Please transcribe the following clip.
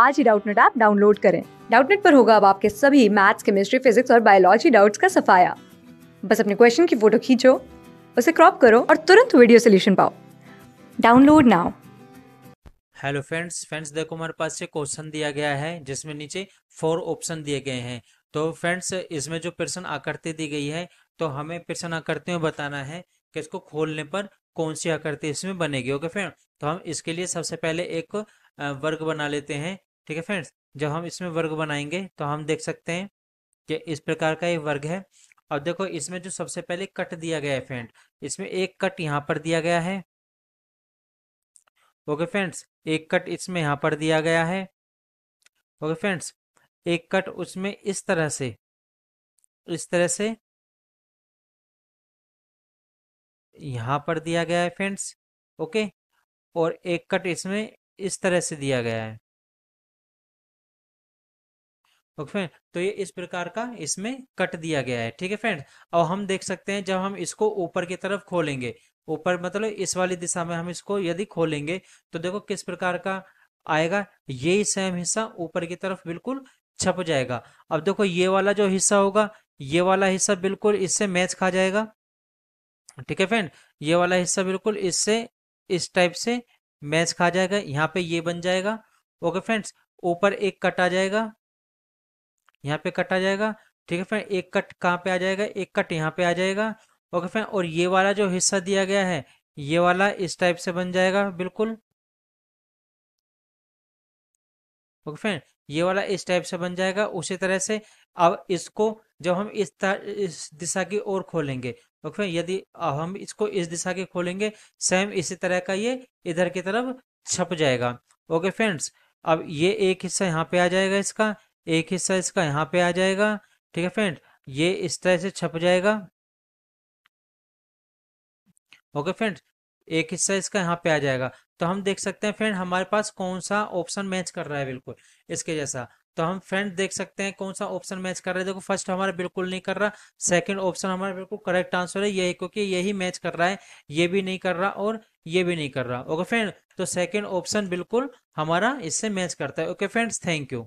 आज ही Doubtnut app download करें डाउटनेट पर होगा अब आपके सभी मैथ्स केमिस्ट्री फिजिक्स और बायोलॉजी डाउट्स का सफाया बस अपने क्वेश्चन की फोटो खींचो उसे क्रॉप करो और तुरंत वीडियो सोल्यूशन पाओ download now hello friends friends देखो हमारे पास से क्वेश्चन दिया गया है जिसमें नीचे फोर ऑप्शन दिए गए हैं तो फ्रेंड्स इसमें जो प्रश्न आकृति दी गई है तो हमें प्रश्न आकृति में बताना है कि इसको खोलने पर कौन सी आकृति इसमें बनेगी ओके फ्रेंड तो हम इसके लिए सबसे पहले एक वर्ग बना लेते हैं ठीक है फ्रेंड्स जब हम इसमें वर्ग बनाएंगे तो हम देख सकते हैं कि इस प्रकार का ये वर्ग है अब देखो इसमें जो सबसे पहले कट दिया गया है फ्रेंड इसमें एक कट यहाँ पर दिया गया है ओके फ्रेंड्स एक कट इसमें यहाँ पर दिया गया है ओके फ्रेंड्स एक कट उसमें इस तरह से इस तरह से यहाँ पर दिया गया है फ्रेंड्स ओके और एक कट इसमें इस तरह से दिया गया है ओके फ्रेंड तो ये इस प्रकार का इसमें कट दिया गया है ठीक है फ्रेंड और हम देख सकते हैं जब हम इसको ऊपर की तरफ खोलेंगे ऊपर मतलब इस वाली दिशा में हम इसको यदि खोलेंगे तो देखो किस प्रकार का आएगा ये सेम हिस्सा ऊपर की तरफ बिल्कुल छप जाएगा अब देखो ये वाला जो हिस्सा होगा ये वाला हिस्सा बिल्कुल इससे मैच खा जाएगा ठीक है फ्रेंड ये वाला हिस्सा बिल्कुल इससे इस टाइप से मैच खा जाएगा यहाँ पे ये बन जाएगा ओके फ्रेंड्स ऊपर एक कट आ जाएगा यहाँ पे कट आ जाएगा ठीक है फ्रेंड एक कट कहाँ पे आ जाएगा एक कट यहाँ पे आ जाएगा ओके फ्रेंड और ये वाला जो हिस्सा दिया गया है ये वाला इस टाइप से बन जाएगा बिल्कुल ओके फ्रेंड ये वाला इस टाइप से बन जाएगा उसी तरह से अब इसको जब हम इस इस दिशा की ओर खोलेंगे ओके फ्रेंड यदि अब हम इसको इस दिशा की खोलेंगे सेम इसी तरह का ये इधर की तरफ छप जाएगा ओके फ्रेंड्स अब ये एक हिस्सा यहाँ पे आ जाएगा इसका एक हिस्सा इसका यहाँ पे आ जाएगा ठीक है फ्रेंड ये इस तरह से छप जाएगा ओके फ्रेंड एक हिस्सा इसका यहाँ पे आ जाएगा तो हम देख सकते हैं फ्रेंड हमारे पास कौन सा ऑप्शन मैच कर रहा है बिल्कुल इसके जैसा तो हम फ्रेंड देख सकते हैं कौन सा ऑप्शन मैच कर रहा है देखो फर्स्ट हमारा बिल्कुल नहीं कर रहा सेकंड ऑप्शन हमारा बिल्कुल करेक्ट आंसर है यही क्योंकि यही मैच कर रहा है ये भी नहीं कर रहा और ये भी नहीं कर रहा ओके फ्रेंड तो सेकंड ऑप्शन बिल्कुल हमारा इससे मैच करता है ओके फ्रेंड्स थैंक यू